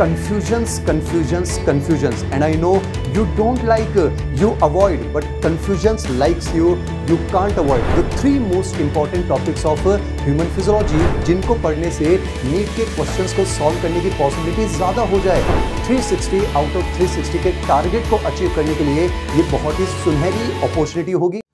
confusions confusions confusions and i know you don't like uh, you avoid but confusions likes you you can't avoid the three most important topics of uh, human physiology jinko padhne se neat ke questions ko solve karne ki possibility zyada ho jaye 360 out of 360 ke target ko achieve karne ke liye ye bahut hi सुनहरी opportunity hogi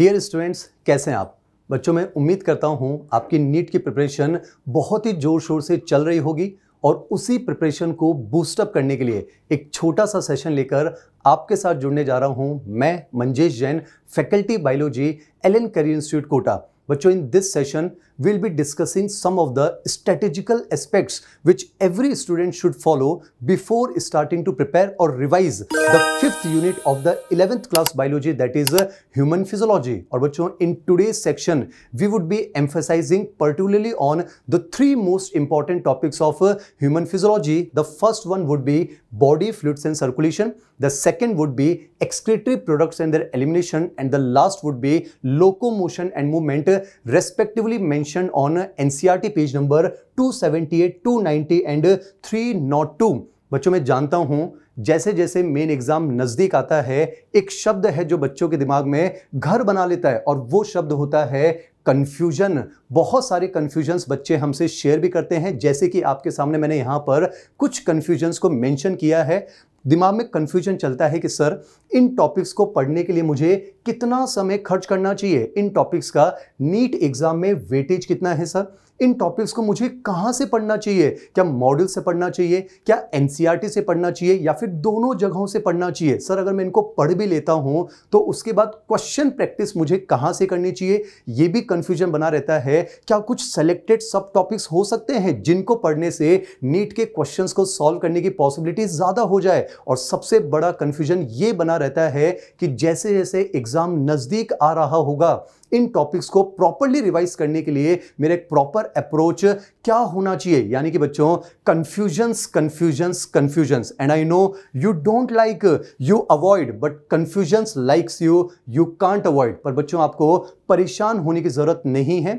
dear students कैसे हैं आप बच्चों मैं उम्मीद करता हूं आपकी नीट की प्रिपरेशन बहुत ही ज़ोर शोर से चल रही होगी और उसी प्रिपरेशन को बूस्टअप करने के लिए एक छोटा सा सेशन लेकर आपके साथ जुड़ने जा रहा हूं मैं Manjesh Jain faculty biology Allen career institute Kota Bachcho, in this session, we'll be discussing some of the strategical aspects which every student should follow before starting to prepare or revise the fifth unit of the 11th class biology that is uh, human physiology. Or bachcho, in today's section, we would be emphasizing particularly on the three most important topics of uh, human physiology. The first one would be body fluids and circulation. The second would be excretory products and their elimination. And the last would be locomotion and movement respectively mentioned on NCRT e page number 278, 290 and 302. बच्चों मैं जानता हूं जैसे जैसे main exam नजदीक आता है एक शब्द है जो बच्चों के दिमाग में घर बना लेता है और वो शब्द होता है कन्फ्यूजन बहुत सारे कन्फ्यूजन्स बच्चे हमसे शेयर भी करते हैं जैसे कि आपके सामने मैंने यहाँ पर कुछ कन्फ्यूजन्स को मेंशन किया है दिमाग में कंफ्यूजन चलता है कि सर इन टॉपिक्स को पढ़ने के लिए मुझे कितना समय खर्च करना चाहिए इन टॉपिक्स का नीट एग्जाम में वेटेज कितना है सर इन टॉपिक्स को मुझे कहाँ से पढ़ना चाहिए क्या मॉडल से पढ़ना चाहिए क्या एन e से पढ़ना चाहिए या फिर दोनों जगहों से पढ़ना चाहिए सर अगर मैं इनको पढ़ भी लेता हूँ तो उसके बाद क्वेश्चन प्रैक्टिस मुझे कहाँ से करनी चाहिए ये भी कन्फ्यूजन बना रहता है क्या कुछ सेलेक्टेड सब टॉपिक्स हो सकते हैं जिनको पढ़ने से नीट के क्वेश्चन को सॉल्व करने की पॉसिबिलिटी ज़्यादा हो जाए और सबसे बड़ा कन्फ्यूजन ये बना रहता है कि जैसे जैसे एग्ज़ाम नज़दीक आ रहा होगा इन टॉपिक्स को प्रॉपरली रिवाइज करने के लिए मेरा एक प्रॉपर अप्रोच क्या होना चाहिए यानी कि बच्चों confusions confusions confusions and I know you don't like you avoid but confusions likes you you can't avoid पर बच्चों आपको परेशान होने की जरूरत नहीं है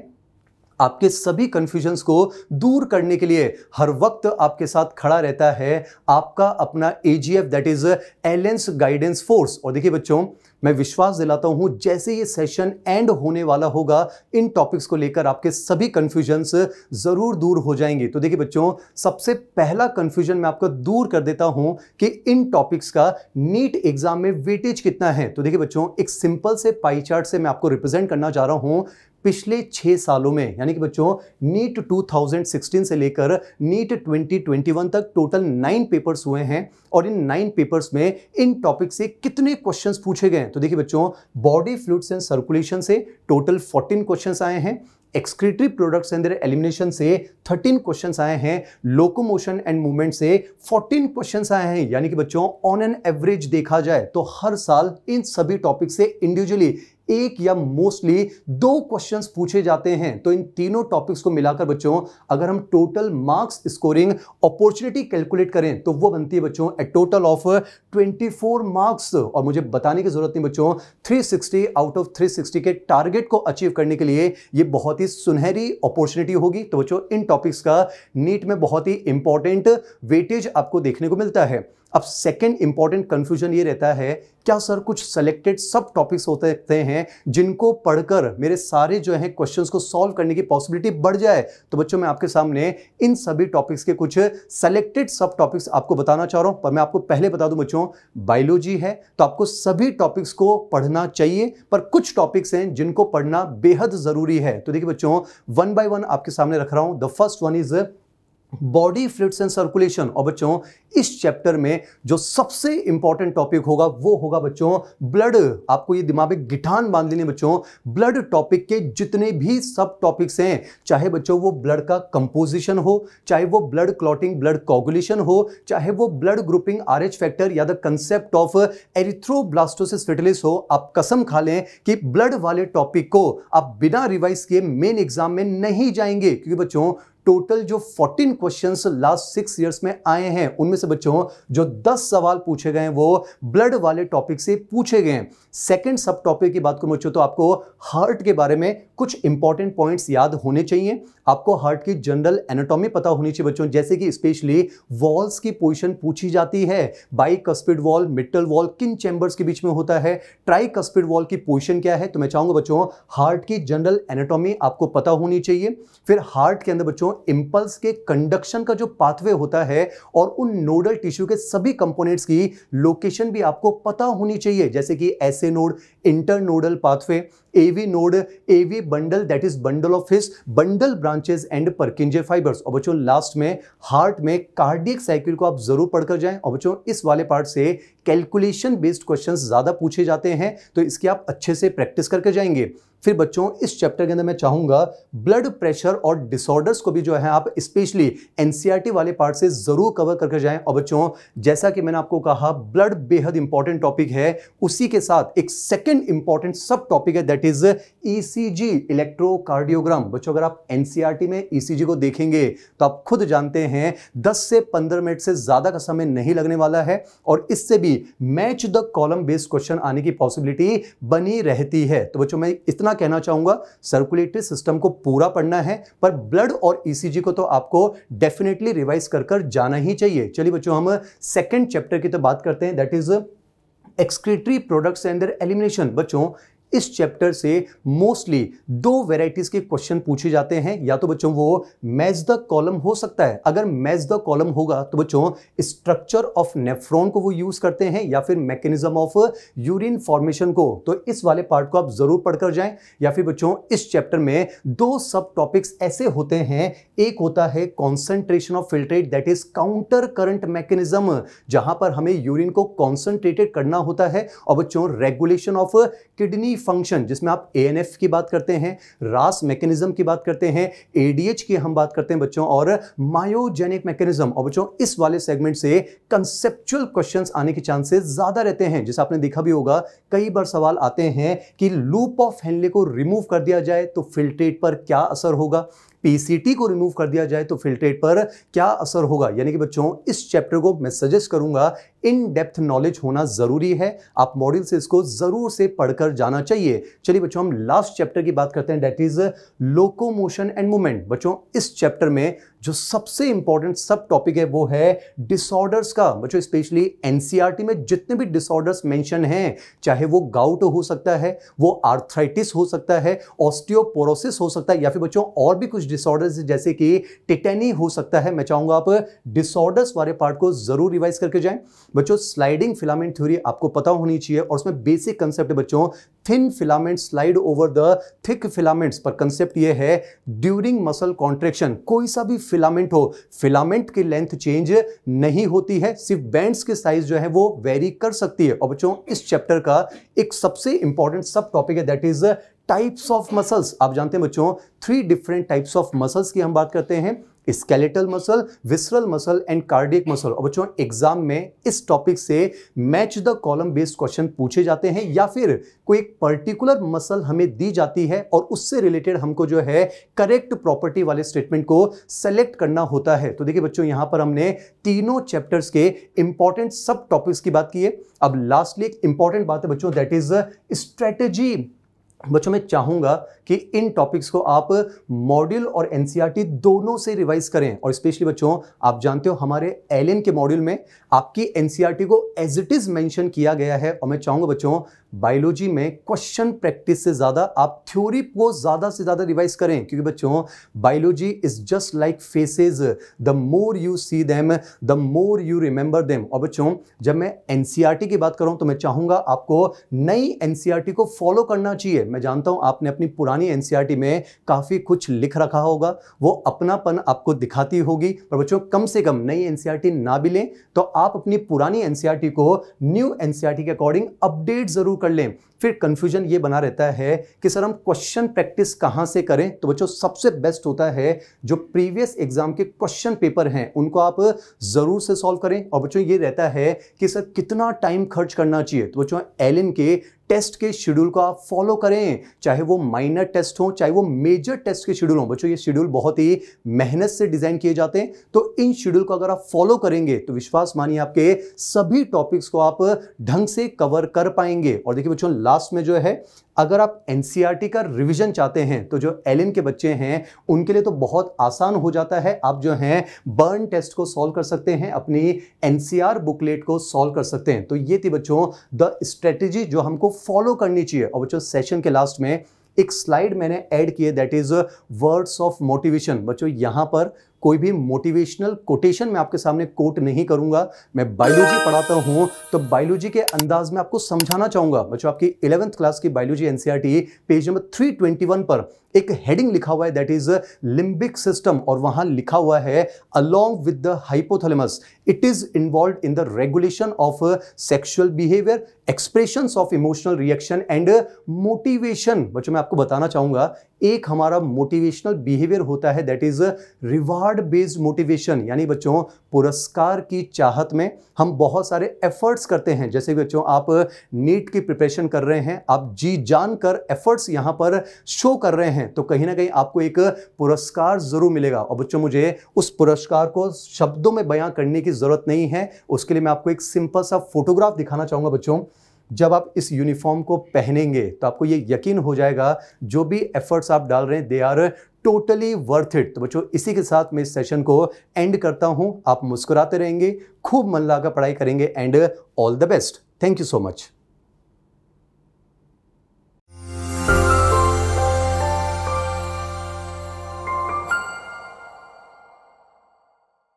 आपके सभी कन्फ्यूजन्स को दूर करने के लिए हर वक्त आपके साथ खड़ा रहता है आपका अपना A G F that is Allen's guidance force और देखिए बच्चों मैं विश्वास दिलाता हूं जैसे ये सेशन एंड होने वाला होगा इन टॉपिक्स को लेकर आपके सभी कन्फ्यूजन्स जरूर दूर हो जाएंगे तो देखिए बच्चों सबसे पहला कन्फ्यूजन मैं आपको दूर कर देता हूं कि इन टॉपिक्स का नीट एग्जाम में वेटेज कितना है तो देखिए बच्चों एक सिंपल से पाई चार्ट से मैं आपको रिप्रेजेंट करना चाह रहा हूं पिछले छः सालों में यानी कि बच्चों नीट 2016 से लेकर नीट 2021 तक टोटल नाइन पेपर्स हुए हैं और इन नाइन पेपर्स में इन टॉपिक से कितने क्वेश्चंस पूछे गए हैं तो देखिए बच्चों बॉडी फ्लूड्स एंड सर्कुलेशन से टोटल 14 क्वेश्चंस आए हैं एक्सक्रीटरी प्रोडक्ट्स एंड एलिमिनेशन से 13 क्वेश्चंस आए हैं लोकोमोशन एंड मूवमेंट से 14 क्वेश्चंस आए हैं यानी कि बच्चों ऑन एन एवरेज देखा जाए तो हर साल इन सभी टॉपिक से इंडिविजुअली एक या मोस्टली दो क्वेश्चंस पूछे जाते हैं तो इन तीनों टॉपिक्स को मिलाकर बच्चों अगर हम total marks scoring opportunity calculate करें तो वो बनती है बच्चों ए टोटल ऑफ 24 मार्क्स और मुझे बताने की जरूरत नहीं बच्चों 360 आउट ऑफ 360 के टारगेट को अचीव करने के लिए ये बहुत ही सुनहरी अपॉर्चुनिटी होगी तो बच्चों इन टॉपिक्स का नीट में बहुत ही इंपॉर्टेंट वेटेज आपको देखने को मिलता है अब सेकेंड इंपॉर्टेंट कन्फ्यूजन ये रहता है क्या सर कुछ सेलेक्टेड सब टॉपिक्स होते रहते हैं जिनको पढ़कर मेरे सारे जो है क्वेश्चंस को सॉल्व करने की पॉसिबिलिटी बढ़ जाए तो बच्चों मैं आपके सामने इन सभी टॉपिक्स के कुछ सेलेक्टेड सब टॉपिक्स आपको बताना चाह रहा हूं पर मैं आपको पहले बता दूं बच्चों बायोलॉजी है तो आपको सभी टॉपिक्स को पढ़ना चाहिए पर कुछ टॉपिक्स हैं जिनको पढ़ना बेहद ज़रूरी है तो देखिए बच्चों वन बाय वन आपके सामने रख रहा हूँ the first one is body fluids and circulation और बच्चों इस चैप्टर में जो सबसे इंपॉर्टेंट टॉपिक होगा वो होगा बच्चों ब्लड आपको ये दिमाग में गिठान बांध लेने बच्चों ब्लड टॉपिक के जितने भी सब टॉपिक्स हैं चाहे बच्चों वो ब्लड का कंपोजिशन हो चाहे वो ब्लड क्लॉटिंग ब्लड कॉगुलेशन हो चाहे वो blood grouping R H factor या the concept of erythroblastosis fetalis हो आप कसम खा लें कि ब्लड वाले टॉपिक को आप बिना रिवाइज किए मेन एग्जाम में नहीं जाएंगे क्योंकि बच्चों टोटल जो 14 क्वेश्चंस लास्ट सिक्स ईयर्स में आए हैं उनमें से बच्चों जो 10 सवाल पूछे गए हैं वो ब्लड वाले टॉपिक से पूछे गए हैं सेकंड सब टॉपिक की बात करूं बच्चों तो आपको हार्ट के बारे में कुछ इंपॉर्टेंट पॉइंट्स याद होने चाहिए आपको हार्ट की जनरल एनाटॉमी पता होनी चाहिए बच्चों जैसे कि स्पेशली वॉल्स की पोजिशन पूछी जाती है bicuspid wall mitral wall किन चैम्बर्स के बीच में होता है ट्राई कस्पिड वॉल की पोजिशन क्या है तो मैं चाहूंगा बच्चों हार्ट की जनरल एनाटॉमी आपको पता होनी चाहिए फिर हार्ट के अंदर बच्चों इम्पल्स के कंडक्शन का जो पाथवे होता है और उन नोडल टिश्यू के सभी कंपोनेंट्स की लोकेशन भी आपको पता होनी चाहिए जैसे कि SA node internodal pathway node node, AV bundle that is bundle of his bundle branches and Purkinje fibers और बच्चों लास्ट में हार्ट में कार्डियक साइकिल को आप जरूर पढ़कर जाएं और बच्चों इस वाले पार्ट से कैलकुलेशन बेस्ड क्वेश्चंस ज़्यादा पूछे जाते हैं तो इसकी आप अच्छे से प्रैक्टिस करके जाएंगे फिर बच्चों इस चैप्टर के अंदर मैं चाहूंगा ब्लड प्रेशर और डिसऑर्डर्स को भी जो है आप स्पेशली एनसीईआरटी e वाले पार्ट से ज़रूर कवर करके जाएं और बच्चों जैसा कि मैंने आपको कहा ब्लड बेहद इंपॉर्टेंट टॉपिक है उसी के साथ एक सेकेंड इंपॉर्टेंट सब टॉपिक है दैट इज ईसीजी इलेक्ट्रोकार्डियोग्राम बच्चों अगर आप एनसीआरटी e में ईसीजी e को देखेंगे तो आप खुद जानते हैं दस से पंद्रह मिनट से ज़्यादा का समय नहीं लगने वाला है और इससे भी match the column based question आने की पॉसिबिलिटी बनी रहती है तो बच्चों मैं इतना इतना कहना चाहूंगा सर्कुलेटरी सिस्टम को पूरा पढ़ना है पर ब्लड और ईसीजी e को तो आपको डेफिनेटली रिवाइज कर कर जाना ही चाहिए चलिए बच्चों हम सेकेंड चैप्टर की तो बात करते हैं that is excretory products and elimination बच्चों इस चैप्टर से मोस्टली दो वेराइटीज के क्वेश्चन पूछे जाते हैं या तो बच्चों वो मैच द कॉलम हो सकता है अगर मैच द कॉलम होगा तो बच्चों स्ट्रक्चर ऑफ नेफ्रॉन को वो यूज करते हैं या फिर मैकेनिज्म ऑफ यूरिन फॉर्मेशन को तो इस वाले पार्ट को आप जरूर पढ़कर जाएं या फिर बच्चों इस चैप्टर में दो सब टॉपिक्स ऐसे होते हैं एक होता है concentration of filtrate that is counter current mechanism जहां पर हमें यूरिन को कॉन्सेंट्रेटेड करना होता है और बच्चों रेगुलेशन ऑफ किडनी फंक्शन जिसमें आप ए की बात करते हैं रास मैकेनिज्म की बात करते हैं ए की हम बात करते हैं बच्चों और मायोजेनिक मैकेनिज्म और बच्चों इस वाले सेगमेंट से कंसेप्चुअल क्वेश्चंस आने के चांसेस ज्यादा रहते हैं जैसे आपने देखा भी होगा कई बार सवाल आते हैं कि लूप ऑफ हेनले को रिमूव कर दिया जाए तो फिल्ट्रेट पर क्या असर होगा पीसीटी को रिमूव कर दिया जाए तो फिल्ट्रेट पर क्या असर होगा यानी कि बच्चों इस चैप्टर को मैं सजेस्ट करूंगा इन डेप्थ नॉलेज होना ज़रूरी है आप मॉड्यूल से इसको ज़रूर से पढ़कर जाना चाहिए चलिए बच्चों हम लास्ट चैप्टर की बात करते हैं that is locomotion and movement बच्चों इस चैप्टर में जो सबसे इंपॉर्टेंट सब टॉपिक है वो है डिसऑर्डर्स का बच्चों स्पेशली एनसीईआरटी e में जितने भी डिसऑर्डर्स मेंशन हैं चाहे वो गाउट हो सकता है वो आर्थराइटिस हो सकता है ऑस्टियोपोरोसिस हो सकता है या फिर बच्चों और भी कुछ डिसऑर्डर्स जैसे कि टिटेनी हो सकता है मैं चाहूंगा आप डिसऑर्डर्स वाले पार्ट को ज़रूर रिवाइज करके जाएं बच्चों स्लाइडिंग फिलामेंट थ्योरी आपको पता होनी चाहिए और उसमें बेसिक कंसेप्ट बच्चों thin filament slide over the thick filaments पर कंसेप्ट ये है ड्यूरिंग मसल कॉन्ट्रेक्शन कोई सा भी फिलामेंट हो फिलामेंट की लेंथ चेंज नहीं होती है सिर्फ बैंड्स के साइज जो है वो वेरी कर सकती है और बच्चों इस चैप्टर का एक सबसे इंपॉर्टेंट सब टॉपिक है that is types of muscles आप जानते हैं बच्चों three different types of muscles की हम बात करते हैं skeletal muscle visceral muscle and cardiac muscle और बच्चों एग्जाम में इस टॉपिक से match the column based question पूछे जाते हैं या फिर कोई एक पर्टिकुलर मसल हमें दी जाती है और उससे रिलेटेड हमको जो है करेक्ट प्रॉपर्टी वाले स्टेटमेंट को सेलेक्ट करना होता है तो देखिए बच्चों यहां पर हमने तीनों चैप्टर्स के इंपॉर्टेंट सब टॉपिक्स की बात की है अब लास्टली एक इंपॉर्टेंट बात है बच्चों दैट इज स्ट्रेटेजी बच्चों मैं चाहूंगा कि इन टॉपिक्स को आप मॉड्यूल और एन e दोनों से रिवाइज करें और स्पेशली बच्चों आप जानते हो हमारे एल के मॉड्यूल में आपकी एन e को एज इट इज़ मैंशन किया गया है और मैं चाहूंगा बच्चों बायोलॉजी में क्वेश्चन प्रैक्टिस से ज़्यादा आप थ्योरी को ज़्यादा से ज़्यादा रिवाइज करें क्योंकि बच्चों biology is just like faces the more you see them the more you remember them और बच्चों जब मैं एन e की बात करूँ तो मैं चाहूँगा आपको नई एन e को फॉलो करना चाहिए मैं जानता हूँ आपने अपनी पुरानी एन e में काफ़ी कुछ लिख रखा होगा वो अपनापन आपको दिखाती होगी पर बच्चों कम से कम नई एन ना भी लें तो आप अपनी पुरानी एन को न्यू एन के अकॉर्डिंग अपडेट ज़रूर कर लें फिर कन्फ्यूजन ये बना रहता है कि सर हम क्वेश्चन प्रैक्टिस कहाँ से करें तो बच्चों सबसे बेस्ट होता है जो प्रीवियस एग्जाम के क्वेश्चन पेपर हैं उनको आप ज़रूर से सॉल्व करें और बच्चों ये रहता है कि सर कितना टाइम खर्च करना चाहिए तो बच्चों एल के टेस्ट के शेड्यूल को आप फॉलो करें चाहे वो माइनर टेस्ट हो चाहे वो मेजर टेस्ट के शेड्यूल हो बच्चों ये शेड्यूल बहुत ही मेहनत से डिजाइन किए जाते हैं तो इन शेड्यूल को अगर आप फॉलो करेंगे तो विश्वास मानिए आपके सभी टॉपिक्स को आप ढंग से कवर कर पाएंगे और देखिए बच्चों लास्ट में जो है अगर आप एन e का रिविज़न चाहते हैं तो जो एल के बच्चे हैं उनके लिए तो बहुत आसान हो जाता है आप जो हैं बर्न टेस्ट को सॉल्व कर सकते हैं अपनी एन बुकलेट e को सॉल्व कर सकते हैं तो ये थी बच्चों द स्ट्रेटेजी जो हमको फॉलो करनी चाहिए और बच्चों सेशन के लास्ट में एक स्लाइड मैंने ऐड किए that is words of motivation बच्चों यहां पर कोई भी मोटिवेशनल कोटेशन मैं आपके सामने कोट नहीं करूंगा मैं बायोलॉजी पढ़ाता हूं तो बायोलॉजी के अंदाज में आपको समझाना चाहूंगा बच्चों आपकी इलेवंथ क्लास की बायोलॉजी एनसीआरटी पेज नंबर 321 पर एक हेडिंग लिखा हुआ है दैट इज लिम्बिक सिस्टम और वहां लिखा हुआ है along with the hypothalamus it is involve in the regulation of sexual behaviour expression of emotional reaction and motivation बच्चों मैं आपको बताना चाहूंगा एक हमारा मोटिवेशनल बिहेवियर होता है that is reward based motivation यानी बच्चों पुरस्कार की चाहत में हम बहुत सारे एफर्ट्स करते हैं जैसे बच्चों आप नीट की प्रिपरेशन कर रहे हैं आप जी जान कर एफर्ट्स यहाँ पर शो कर रहे हैं तो कहीं ना कहीं आपको एक पुरस्कार ज़रूर मिलेगा और बच्चों मुझे उस पुरस्कार को शब्दों में बयां करने की ज़रूरत नहीं है उसके लिए मैं आपको एक सिंपल सा फोटोग्राफ दिखाना चाहूँगा बच्चों जब आप इस यूनिफॉर्म को पहनेंगे तो आपको ये यकीन हो जाएगा जो भी एफर्ट्स आप डाल रहे हैं they are totally worth it तो बच्चों इसी के साथ मैं इस सेशन को एंड करता हूँ आप मुस्कुराते रहेंगे खूब मन लगा पढ़ाई करेंगे and all the best thank you so much